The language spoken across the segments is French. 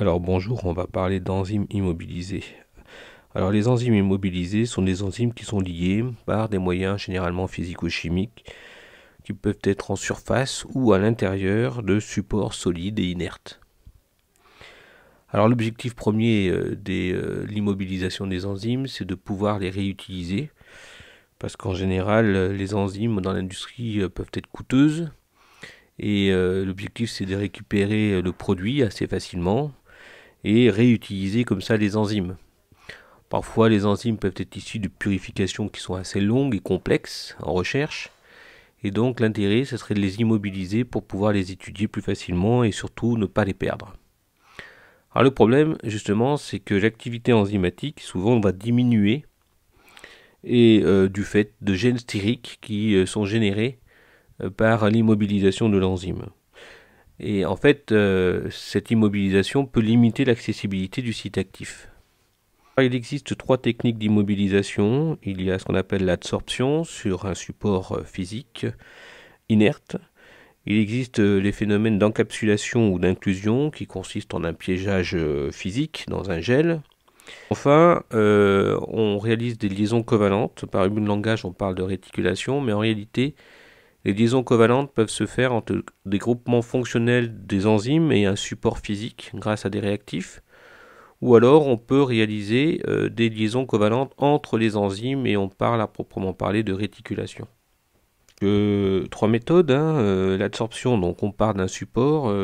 Alors bonjour, on va parler d'enzymes immobilisées. Alors les enzymes immobilisées sont des enzymes qui sont liées par des moyens généralement physico-chimiques qui peuvent être en surface ou à l'intérieur de supports solides et inertes. Alors l'objectif premier euh, de euh, l'immobilisation des enzymes, c'est de pouvoir les réutiliser, parce qu'en général, euh, les enzymes dans l'industrie peuvent être coûteuses, et l'objectif c'est de récupérer le produit assez facilement, et réutiliser comme ça les enzymes. Parfois, les enzymes peuvent être issues de purifications qui sont assez longues et complexes en recherche. Et donc, l'intérêt, ce serait de les immobiliser pour pouvoir les étudier plus facilement et surtout ne pas les perdre. Alors, le problème, justement, c'est que l'activité enzymatique, souvent, va diminuer et euh, du fait de gènes stériques qui euh, sont générés euh, par l'immobilisation de l'enzyme. Et en fait, euh, cette immobilisation peut limiter l'accessibilité du site actif. Il existe trois techniques d'immobilisation. Il y a ce qu'on appelle l'adsorption sur un support euh, physique inerte. Il existe euh, les phénomènes d'encapsulation ou d'inclusion qui consistent en un piégeage physique dans un gel. Enfin, on réalise des liaisons covalentes. Par une langage, on parle de réticulation, mais en réalité, les liaisons covalentes peuvent se faire entre des groupements fonctionnels des enzymes et un support physique grâce à des réactifs. Ou alors on peut réaliser euh, des liaisons covalentes entre les enzymes et on parle à proprement parler de réticulation. Euh, trois méthodes. Hein, euh, l'adsorption, donc on part d'un support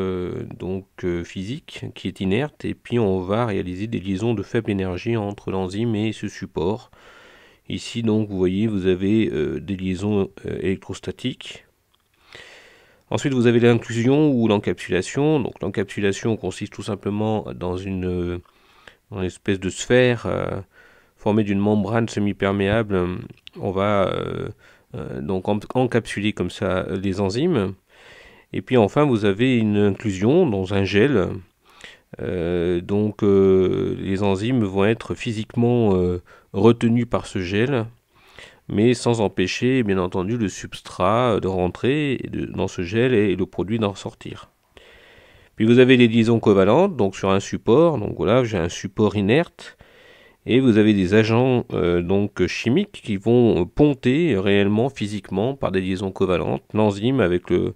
donc, physique qui est inerte et puis on va réaliser des liaisons de faible énergie entre l'enzyme et ce support Ici, donc, vous voyez, vous avez euh, des liaisons euh, électrostatiques. Ensuite, vous avez l'inclusion ou l'encapsulation. Donc, l'encapsulation consiste tout simplement dans une, euh, espèce de sphère formée d'une membrane semi-perméable. On va donc encapsuler comme ça les enzymes. Et puis enfin, vous avez une inclusion dans un gel euh, donc euh, les enzymes vont être physiquement euh, retenues par ce gel, mais sans empêcher bien entendu le substrat de rentrer dans ce gel et le produit d'en sortir. Puis vous avez les liaisons covalentes, donc sur un support, donc voilà, j'ai un support inerte, et vous avez des agents donc chimiques qui vont ponter réellement physiquement par des liaisons covalentes l'enzyme avec le,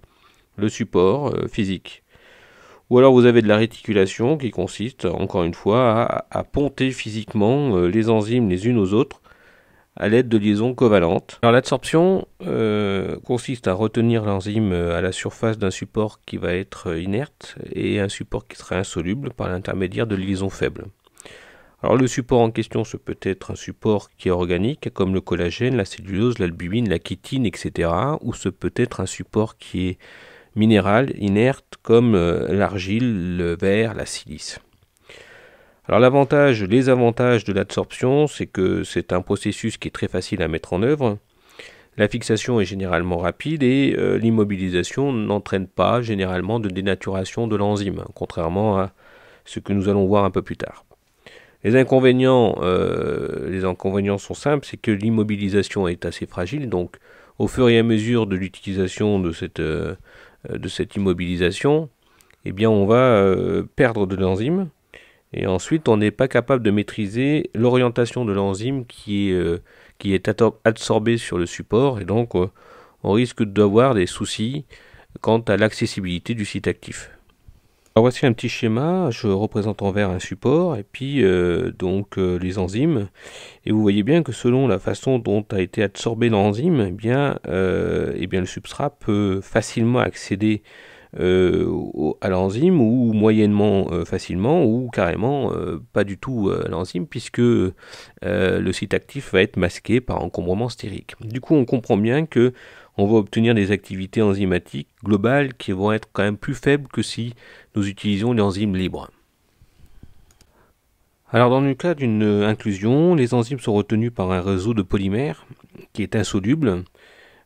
support physique. Ou alors vous avez de la réticulation qui consiste, encore une fois, à, ponter physiquement euh, les enzymes les unes aux autres à l'aide de liaisons covalentes. Alors l'adsorption euh, consiste à retenir l'enzyme euh, à la surface d'un support qui va être inerte et un support qui sera insoluble par l'intermédiaire de liaisons faibles. Alors le support en question, ce peut être un support qui est organique, comme le collagène, la cellulose, l'albumine, la chitine, etc. Ou ce peut être un support qui est minérales inerte comme euh, l'argile, le verre, la silice. Alors l'avantage, les avantages de l'adsorption, c'est que c'est un processus qui est très facile à mettre en œuvre. La fixation est généralement rapide et euh, l'immobilisation n'entraîne pas généralement de dénaturation de l'enzyme, contrairement à ce que nous allons voir un peu plus tard. Les inconvénients, euh, les inconvénients sont simples, c'est que l'immobilisation est assez fragile, donc au fur et à mesure de l'utilisation de cette euh, de cette immobilisation, eh bien on va euh, perdre de l'enzyme. Et ensuite, on n'est pas capable de maîtriser l'orientation de l'enzyme qui est, euh, qui est absorbée sur le support. Et donc, on risque d'avoir des soucis quant à l'accessibilité du site actif. Alors voici un petit schéma, je représente en vert un support et puis euh, donc euh, les enzymes et vous voyez bien que selon la façon dont a été absorbé l'enzyme, eh bien, euh, eh bien le substrat peut facilement accéder à l'enzyme ou moyennement facilement ou carrément pas du tout à l'enzyme puisque le site actif va être masqué par encombrement stérique. Du coup on comprend bien que on va obtenir des activités enzymatiques globales qui vont être quand même plus faibles que si nous utilisions l'enzyme libre. Alors dans le cas d'une inclusion, les enzymes sont retenues par un réseau de polymères qui est insoluble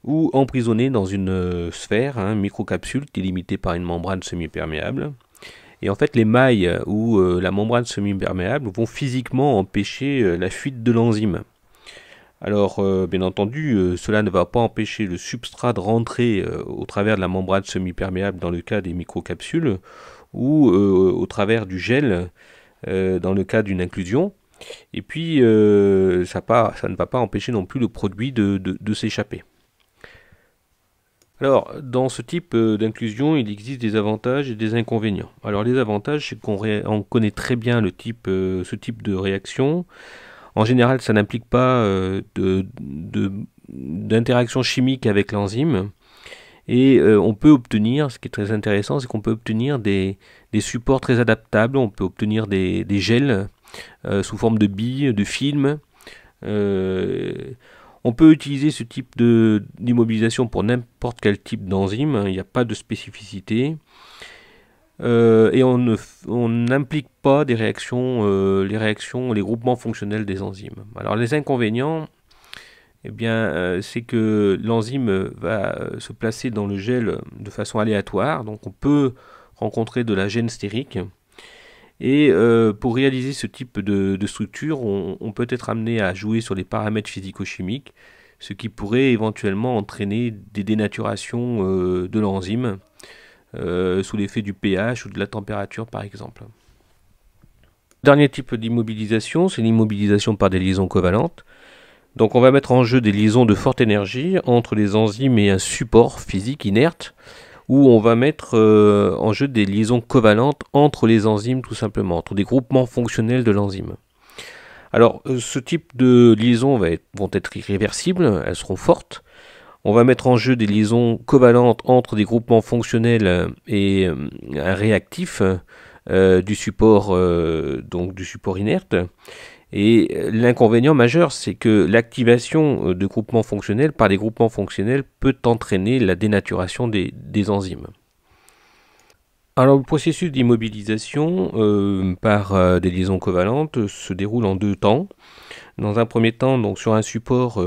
ou emprisonné dans une euh, sphère, une hein, microcapsule délimitée par une membrane semi-perméable. Et en fait, les mailles ou euh, la membrane semi-perméable vont physiquement empêcher euh, la fuite de l'enzyme. Alors, euh, bien entendu, euh, cela ne va pas empêcher le substrat de rentrer euh, au travers de la membrane semi-perméable dans le cas des microcapsules ou au travers du gel dans le cas d'une inclusion. Et puis, ça, ne va pas empêcher non plus le produit de, s'échapper. Alors, dans ce type d'inclusion, il existe des avantages et des inconvénients. Alors, les avantages, c'est qu'on connaît très bien le type, ce type de réaction. En général, ça n'implique pas euh, d'interaction de, chimique avec l'enzyme. Et euh, on peut obtenir, ce qui est très intéressant, c'est qu'on peut obtenir des, supports très adaptables, on peut obtenir des, gels euh, sous forme de billes, de films. on peut utiliser ce type d'immobilisation pour n'importe quel type d'enzyme, il n'y a pas de spécificité. Euh, et on n'implique pas des réactions, euh, les réactions, les groupements fonctionnels des enzymes. Alors les inconvénients, eh bien, euh, c'est que l'enzyme va se placer dans le gel de façon aléatoire, donc on peut rencontrer de la gêne stérique. Et pour réaliser ce type de, structure, on, peut être amené à jouer sur les paramètres physico-chimiques, ce qui pourrait éventuellement entraîner des dénaturations de l'enzyme euh, sous l'effet du pH ou de la température par exemple. Dernier type d'immobilisation, c'est l'immobilisation par des liaisons covalentes. Donc on va mettre en jeu des liaisons de forte énergie entre les enzymes et un support physique inerte, ou on va mettre euh, en jeu des liaisons covalentes entre les enzymes tout simplement, entre des groupements fonctionnels de l'enzyme. Alors euh, ce type de liaisons va être, vont être irréversibles, elles seront fortes, on va mettre en jeu des liaisons covalentes entre des groupements fonctionnels euh, et un euh, réactif euh, du support donc du support inerte. Et l'inconvénient majeur, c'est que l'activation de groupements fonctionnels par des groupements fonctionnels peut entraîner la dénaturation des enzymes. Alors le processus d'immobilisation euh, par euh, des liaisons covalentes euh, se déroule en deux temps. Dans un premier temps, donc sur un support,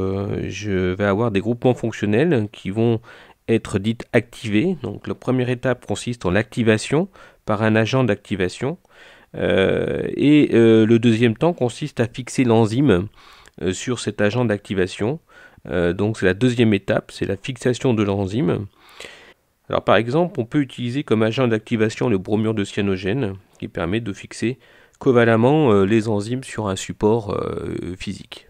je vais avoir des groupements fonctionnels qui vont être dites activés. Donc la première étape consiste en l'activation par un agent d'activation. et le deuxième temps consiste à fixer l'enzyme sur cet agent d'activation. donc c'est la deuxième étape, c'est la fixation de l'enzyme par exemple, on peut utiliser comme agent d'activation le bromure de cyanogène qui permet de fixer covalemment euh, les enzymes sur un support euh, physique.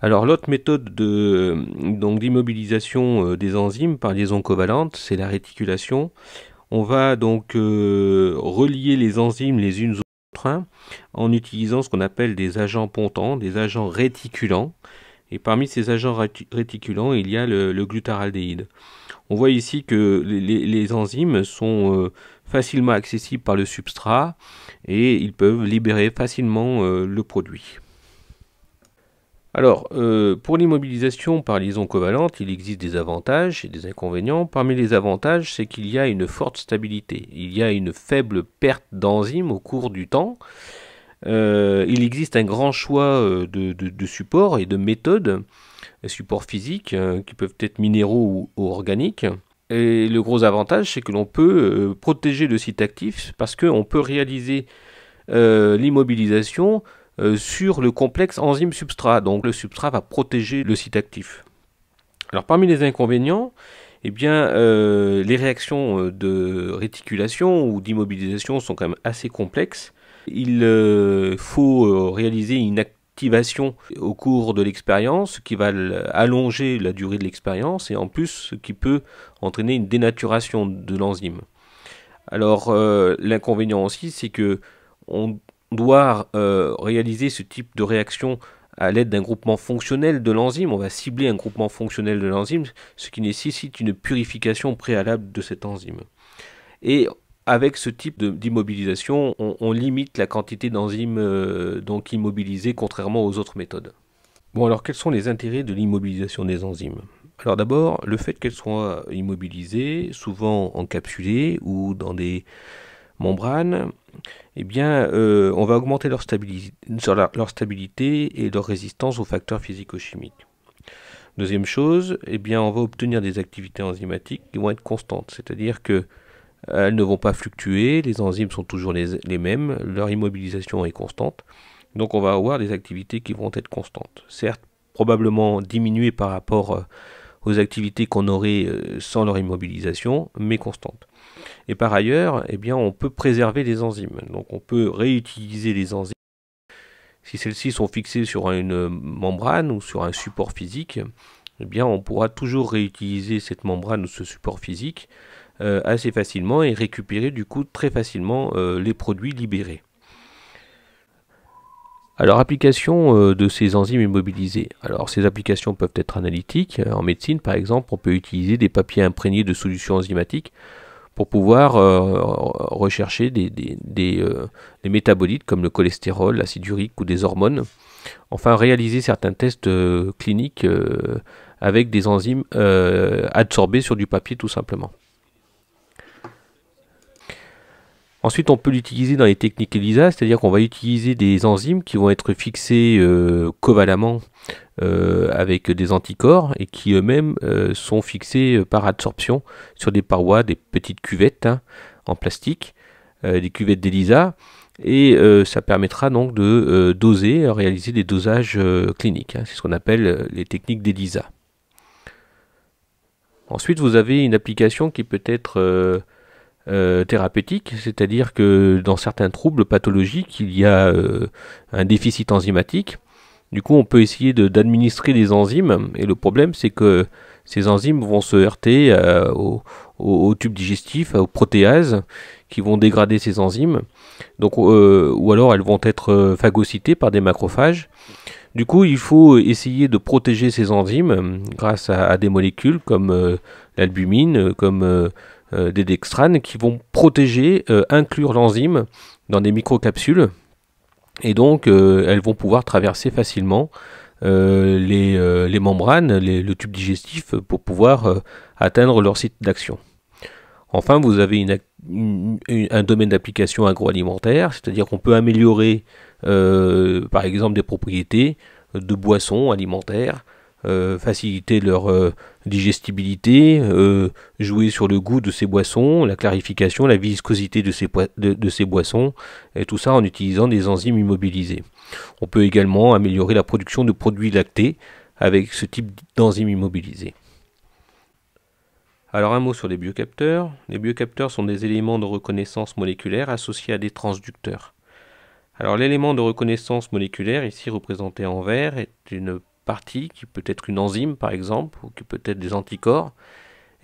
Alors l'autre méthode d'immobilisation euh, des enzymes par liaison covalente, c'est la réticulation. On va donc relier les enzymes les unes aux autres hein, en utilisant ce qu'on appelle des agents pontants, des agents réticulants. Et parmi ces agents réticulants, il y a le, le glutaraldéhyde. On voit ici que les, enzymes sont euh, facilement accessibles par le substrat et ils peuvent libérer facilement euh, le produit. Alors, euh, pour l'immobilisation par liaison covalente, il existe des avantages et des inconvénients. Parmi les avantages, c'est qu'il y a une forte stabilité. Il y a une faible perte d'enzymes au cours du temps. il existe un grand choix de supports et de méthodes supports physiques euh, qui peuvent être minéraux ou, organiques. Et le gros avantage, c'est que l'on peut euh, protéger le site actif parce qu'on peut réaliser euh, l'immobilisation sur le complexe enzyme substrat. Donc le substrat va protéger le site actif. Alors parmi les inconvénients, eh bien, les réactions de réticulation ou d'immobilisation sont quand même assez complexes. Il faut réaliser une, au cours de l'expérience qui va allonger la durée de l'expérience et en plus ce qui peut entraîner une dénaturation de l'enzyme. Alors euh, l'inconvénient aussi c'est que on doit euh, réaliser ce type de réaction à l'aide d'un groupement fonctionnel de l'enzyme, on va cibler un groupement fonctionnel de l'enzyme, ce qui nécessite une purification préalable de cette enzyme. Et avec ce type d'immobilisation, on, limite la quantité d'enzymes euh, donc immobilisées contrairement aux autres méthodes. Bon alors quels sont les intérêts de l'immobilisation des enzymes alors d'abord, le fait qu'elles soient immobilisées, souvent encapsulées ou dans des membranes, eh bien, euh, on va augmenter leur stabilité, leur stabilité et leur résistance aux facteurs physico-chimiques. Deuxième chose, eh bien, on va obtenir des activités enzymatiques qui vont être constantes, c'est-à-dire que euh, elles ne vont pas fluctuer, les enzymes sont toujours les, mêmes, leur immobilisation est constante, donc on va avoir des activités qui vont être constantes. Certes, probablement diminuées par rapport euh, aux activités qu'on aurait euh, sans leur immobilisation, mais constantes. Et par ailleurs, eh bien, on peut préserver les enzymes, donc on peut réutiliser les enzymes si celles-ci sont fixées sur une membrane ou sur un support physique, eh bien on pourra toujours réutiliser cette membrane ou ce support physique euh, assez facilement et récupérer du coup très facilement euh, les produits libérés. Alors application euh, de ces enzymes immobilisées. Alors ces applications peuvent être analytiques. En médecine par exemple, on peut utiliser des papiers imprégnés de solutions enzymatiques pour pouvoir rechercher des, métabolites comme le cholestérol, l'acide urique ou des hormones. Enfin, réaliser certains tests cliniques avec des enzymes absorbées sur du papier tout simplement. Ensuite, on peut l'utiliser dans les techniques ELISA, c'est-à-dire qu'on va utiliser des enzymes qui vont être fixées euh, covalemment euh, avec des anticorps et qui eux-mêmes euh, sont fixés par adsorption sur des parois, des petites cuvettes hein, en plastique, des cuvettes d'ELISA. Et ça permettra donc de doser, réaliser des dosages cliniques. Hein. C'est ce qu'on appelle les techniques d'ELISA. Ensuite, vous avez une application qui peut être euh, thérapeutique, c'est-à-dire que dans certains troubles pathologiques, il y a euh, un déficit enzymatique. Du coup, on peut essayer d'administrer des enzymes, et le problème, c'est que ces enzymes vont se heurter aux au, digestifs, tube digestif, aux protéases, qui vont dégrader ces enzymes. Donc, euh, ou alors, elles vont être phagocytées par des macrophages. Du coup, il faut essayer de protéger ces enzymes grâce à des molécules comme l'albumine, comme euh, des dextranes qui vont protéger, euh, inclure l'enzyme dans des microcapsules et donc euh, elles vont pouvoir traverser facilement les, membranes, le tube digestif pour pouvoir atteindre leur site d'action. Enfin, vous avez un domaine d'application agroalimentaire, c'est-à-dire qu'on peut améliorer, par exemple, des propriétés de boissons alimentaires euh, faciliter leur euh, digestibilité, euh, jouer sur le goût de ces boissons, la clarification, la viscosité de ces, de ces boissons, et tout ça en utilisant des enzymes immobilisées. On peut également améliorer la production de produits lactés avec ce type d'enzymes immobilisées. Alors un mot sur les biocapteurs. Les biocapteurs sont des éléments de reconnaissance moléculaire associés à des transducteurs. Alors l'élément de reconnaissance moléculaire, ici représenté en vert, est une partie, qui peut être une enzyme par exemple, ou qui peut être des anticorps,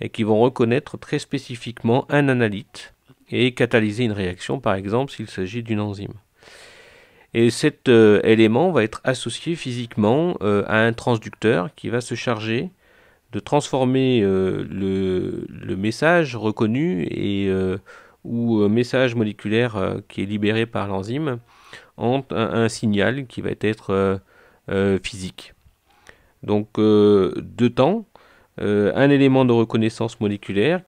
et qui vont reconnaître très spécifiquement un analyte et catalyser une réaction par exemple s'il s'agit d'une enzyme. Et cet euh, élément va être associé physiquement euh, à un transducteur qui va se charger de transformer euh, le, message reconnu et, ou message moléculaire qui est libéré par l'enzyme en un, signal qui va être physique. Donc euh, deux temps, euh, un élément de reconnaissance moléculaire,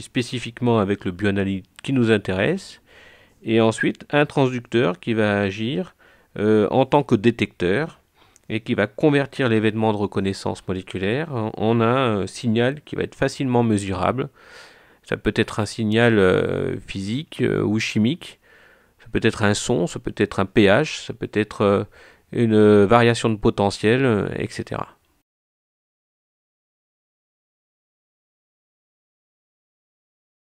spécifiquement avec le bioanalyse qui nous intéresse, et ensuite un transducteur qui va agir euh, en tant que détecteur et qui va convertir l'événement de reconnaissance moléculaire en un signal qui va être facilement mesurable. Ça peut être un signal physique ou chimique, ça peut être un son, ça peut être un pH, ça peut être une euh, variation de potentiel, euh, etc.